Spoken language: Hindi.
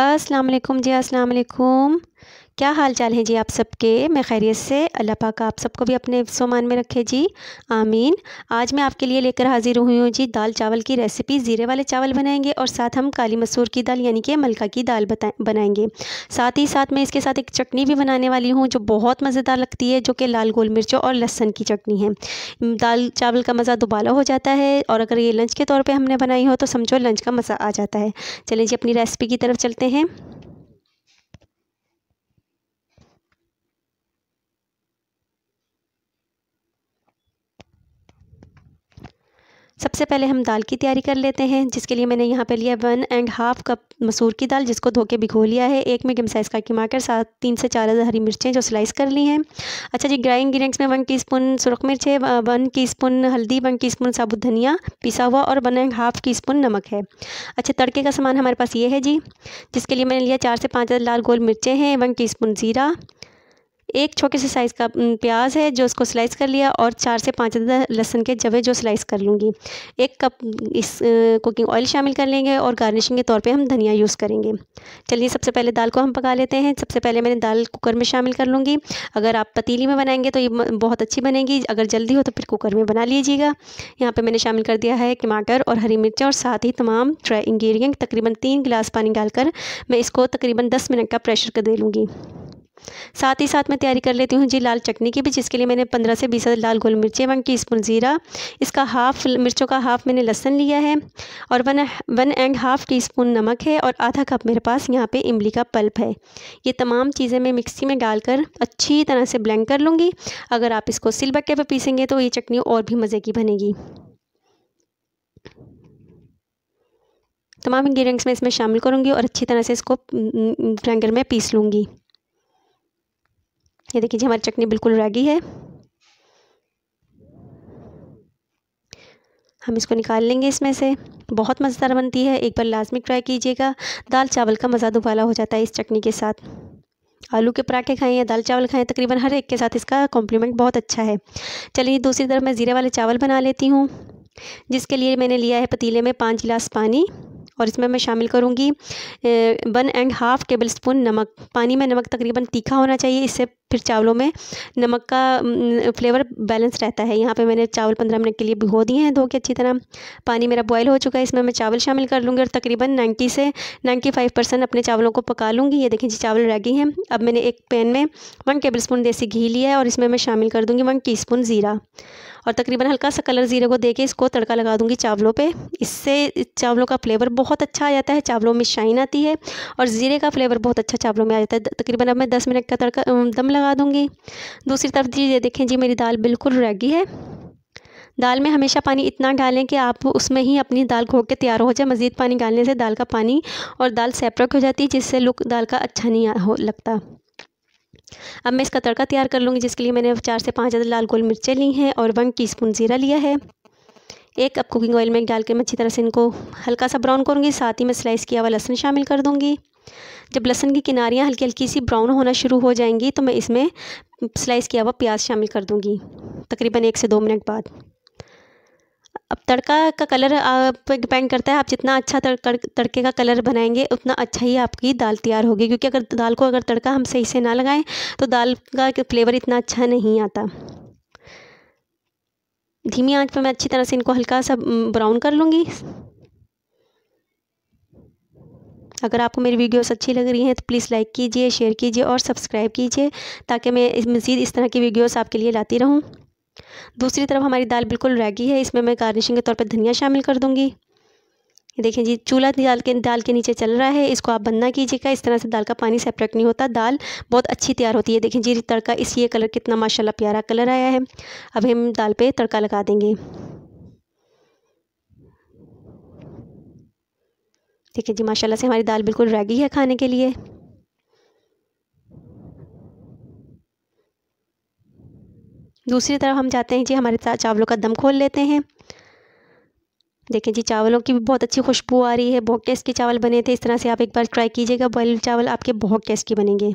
अस्सलाम जी अस्सलाम क्या हाल चाल हैं जी आप सबके मैं खैरियत से अल्लाह पाक आप सबको भी अपने सोमान में रखे जी आमीन आज मैं आपके लिए लेकर हाजिर हुई हूँ जी दाल चावल की रेसिपी ज़ीरे वाले चावल बनाएंगे और साथ हम काली मसूर की दाल यानी कि मलका की दाल बनाएंगे साथ ही साथ मैं इसके साथ एक चटनी भी बनाने वाली हूँ जो बहुत मज़ेदार लगती है जो कि लाल गोल मिर्चों और लहसन की चटनी है दाल चावल का मज़ा दुबाला हो जाता है और अगर ये लंच के तौर पर हमने बनाई हो तो समझो लंच का मज़ा आ जाता है चलें जी अपनी रेसिपी की तरफ चलते हैं सबसे पहले हम दाल की तैयारी कर लेते हैं जिसके लिए मैंने यहाँ पर लिया वन एंड हाफ कप मसूर की दाल जिसको धो के भिगो लिया है एक मीडियम साइज़ का टमाटर सात तीन से चार हरी मिर्चें जो स्लाइस कर ली हैं अच्छा जी ग्राइंग ग्रेंड्स में वन टी स्पून सुरख मिर्च है वन टी स्पून हल्दी वन टी स्पून साबुत धनिया पिसा हुआ और one and half teaspoon नमक है अच्छा तड़के का सामान हमारे पास ये है जी जिसके लिए मैंने लिया चार से पाँच लाल गोल मिर्चें हैं वन टी स्पून ज़ीरा एक छोटे से साइज़ का प्याज है जो उसको स्लाइस कर लिया और चार से पाँच लहसन के जवे जो स्लाइस कर लूँगी एक कप इस कुकिंग ऑयल शामिल कर लेंगे और गार्निशिंग के तौर पे हम धनिया यूज़ करेंगे चलिए सबसे पहले दाल को हम पका लेते हैं सबसे पहले मैंने दाल कुकर में शामिल कर लूँगी अगर आप पतीली में बनाएंगे तो ये बहुत अच्छी बनेगी अगर जल्दी हो तो फिर कुकर में बना लीजिएगा यहाँ पर मैंने शामिल कर दिया है टमाटर और हरी मिर्च और साथ ही तमाम ड्राई इंग्रेडिएंट तकरीबन तीन गिलास पानी डालकर मैं इसको तकरीबन दस मिनट का प्रेशर कर दे लूँगी साथ ही साथ मैं तैयारी कर लेती हूँ जी लाल चटनी की भी जिसके लिए मैंने पंद्रह से बीस लाल गोल मिर्चें वन टी स्पून ज़ीरा इसका हाफ़ मिर्चों का हाफ़ मैंने लहसन लिया है और one one and half teaspoon नमक है और आधा कप मेरे पास यहाँ पे इमली का पल्प है ये तमाम चीज़ें मैं मिक्सी में डालकर अच्छी तरह से ब्लेंड कर लूँगी अगर आप इसको सिल बक्के पर पीसेंगे तो ये चटनी और भी मज़े की बनेगी तमाम इंग्रेडिएंट्स मैं इसमें शामिल करूँगी और अच्छी तरह से इसको ग्राइंडर में पीस लूँगी ये देखिए जी हमारी चटनी बिल्कुल रेडी है हम इसको निकाल लेंगे इसमें से बहुत मज़ेदार बनती है एक बार लाजमी ट्राई कीजिएगा दाल चावल का मज़ा दुबाला हो जाता है इस चटनी के साथ आलू के पराठे खाएं या दाल चावल खाएं तकरीबन हर एक के साथ इसका कॉम्प्लीमेंट बहुत अच्छा है चलिए दूसरी तरफ मैं ज़ीरे वाले चावल बना लेती हूँ जिसके लिए मैंने लिया है पतीले में पाँच गिलास पानी और इसमें मैं शामिल करूँगी one and half tablespoon नमक पानी में नमक तकरीबन तीखा होना चाहिए इससे फिर चावलों में नमक का फ्लेवर बैलेंस रहता है यहाँ पे मैंने चावल पंद्रह मिनट के लिए भिगो दिए हैं धो के अच्छी तरह पानी मेरा बॉयल हो चुका है इसमें मैं चावल शामिल कर लूँगी और तकरीबन नाइन्टी से नाइन्टी फाइव परसेंट अपने चावलों को पका लूँगी ये देखें जी चावल रह हैं अब मैंने एक पैन में वन टेबल स्पून देसी घी लिया है और इसमें मैं शामिल कर दूँगी वन टी स्पून ज़ीरा और तकरीबन हल्का सा कलर ज़ीरे को दे के इसको तड़का लगा दूँगी चावलों पर इससे चावलों का फ्लेवर बहुत बहुत अच्छा आ जाता है चावलों में शाइन आती है और ज़ीरे का फ्लेवर बहुत अच्छा चावलों में आ जाता है तकरीबन अब मैं दस मिनट का तड़का दम लगा दूँगी दूसरी तरफ जी देखें जी मेरी दाल बिल्कुल रेगी है दाल में हमेशा पानी इतना डालें कि आप उसमें ही अपनी दाल घो के तैयार हो जाए मज़ीद पानी डालने से दाल का पानी और दाल सेपरेट हो जाती है जिससे लुक दाल का अच्छा नहीं हो लगता अब मैं इसका तड़का तैयार कर लूँगी जिसके लिए मैंने चार से पाँच हज़ार लाल गोल मिर्चें ली हैं और वन स्पून ज़ीरा लिया है एक कप कुकिंग ऑयल में डाल के मैं अच्छी तरह से इनको हल्का सा ब्राउन करूँगी साथ ही मैं स्लाइस किया हुआ लहसुन शामिल कर दूँगी जब लहसुन की किनारियाँ हल्की हल्की सी ब्राउन होना शुरू हो जाएंगी तो मैं इसमें स्लाइस किया हुआ प्याज शामिल कर दूँगी तकरीबन एक से दो मिनट बाद अब तड़का का कलर आप डिपेंड करता है आप जितना अच्छा तड़, तड़के का कलर बनाएंगे उतना अच्छा ही आपकी दाल तैयार होगी क्योंकि अगर दाल को अगर तड़का हम सही से ना लगाएं तो दाल का फ्लेवर इतना अच्छा नहीं आता धीमी आंच पर मैं अच्छी तरह से इनको हल्का सा ब्राउन कर लूँगी अगर आपको मेरी वीडियोस अच्छी लग रही हैं तो प्लीज़ लाइक कीजिए शेयर कीजिए और सब्सक्राइब कीजिए ताकि मैं इस मज़ीद इस तरह की वीडियोस आपके लिए लाती रहूं दूसरी तरफ हमारी दाल बिल्कुल रैगी है इसमें मैं गार्निशिंग के तौर पर धनिया शामिल कर दूंगी देखें जी चूल्हा दाल के दाल के नीचे चल रहा है इसको आप बंद ना कीजिएगा इस तरह से दाल का पानी सेपरेट नहीं होता दाल बहुत अच्छी तैयार होती है देखें जी तड़का इस ये कलर कितना माशाल्लाह प्यारा कलर आया है अब हम दाल पे तड़का लगा देंगे देखें जी माशाल्लाह से हमारी दाल बिल्कुल रेडी है खाने के लिए दूसरी तरफ हम जाते हैं जी हमारे चावलों का दम खोल लेते हैं देखें जी चावलों की भी बहुत अच्छी खुशबू आ रही है बहुत टेस्ट के चावल बने थे इस तरह से आप एक बार ट्राई कीजिएगा बॉयल चावल आपके बहुत टेस्ट के बनेंगे